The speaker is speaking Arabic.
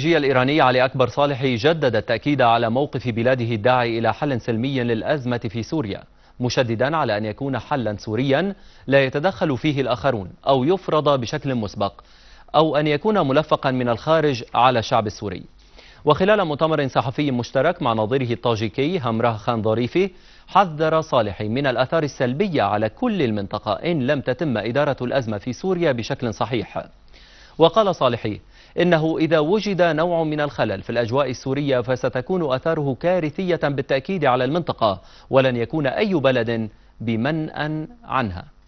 الخارجية الإيرانية علي أكبر صالحي جدد التأكيد على موقف بلاده الداعي إلى حل سلمي للأزمة في سوريا مشددا على أن يكون حلا سوريا لا يتدخل فيه الآخرون أو يفرض بشكل مسبق أو أن يكون ملفقا من الخارج على الشعب السوري وخلال مؤتمر صحفي مشترك مع نظيره الطاجيكي همراه خان ظريفي حذر صالحي من الأثار السلبية على كل المنطقة إن لم تتم إدارة الأزمة في سوريا بشكل صحيح وقال صالحي إنه إذا وجد نوع من الخلل في الأجواء السورية فستكون أثاره كارثية بالتأكيد على المنطقة ولن يكون أي بلد بمنأ عنها